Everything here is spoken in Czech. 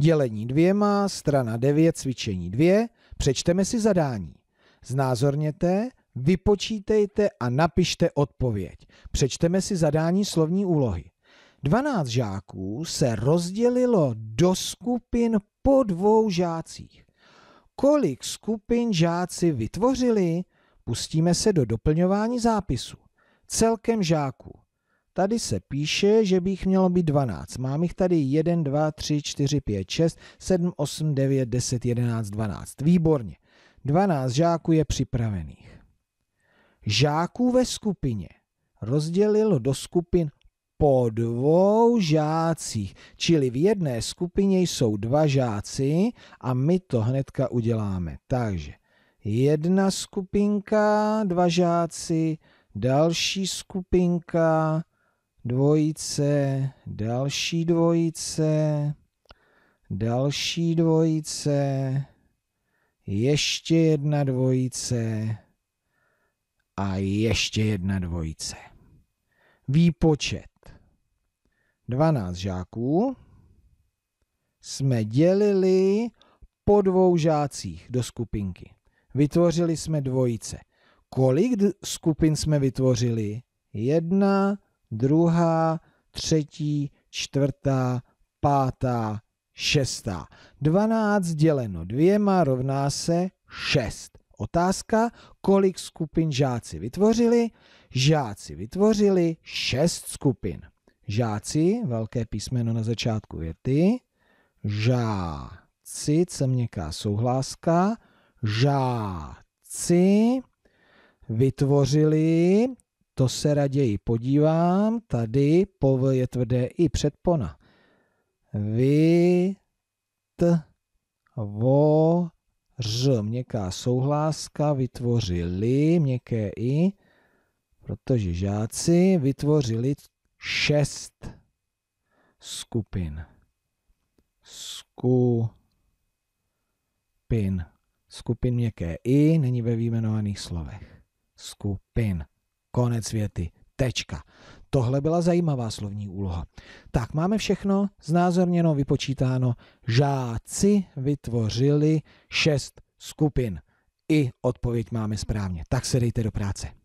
Dělení dvěma, strana 9, cvičení 2, přečteme si zadání. Znázorněte, vypočítejte a napište odpověď. Přečteme si zadání slovní úlohy. 12 žáků se rozdělilo do skupin po dvou žácích. Kolik skupin žáci vytvořili? Pustíme se do doplňování zápisu. Celkem žáků Tady se píše, že by mělo být 12. Mám jich tady 1, 2, 3, 4, 5, 6, 7, 8, 9, 10, 11, 12. Výborně. 12 žáků je připravených. Žáků ve skupině rozdělilo do skupin po dvou žácích, čili v jedné skupině jsou dva žáci a my to hnedka uděláme. Takže jedna skupinka, dva žáci, další skupinka, dvojice, další dvojice, další dvojice, ještě jedna dvojice a ještě jedna dvojice. Výpočet. 12 žáků jsme dělili po dvou žácích do skupinky. Vytvořili jsme dvojice. Kolik skupin jsme vytvořili? Jedna, druhá, třetí, čtvrtá, pátá, šestá. 12 děleno dvěma rovná se 6. Otázka, kolik skupin žáci vytvořili? Žáci vytvořili 6 skupin. Žáci, velké písmeno na začátku věty, žáci, co měkká souhláska, žáci vytvořili, to se raději podívám, tady po je tvrdé i předpona. Vy, t, vo, ř, měkká souhláska, vytvořili, měkké i, protože žáci vytvořili šest skupin. Skupin. Skupin měkké i není ve výjmenovaných slovech. Skupin. Konec věty. Tečka. Tohle byla zajímavá slovní úloha. Tak máme všechno znázorněno, vypočítáno. Žáci vytvořili šest skupin. I odpověď máme správně. Tak se dejte do práce.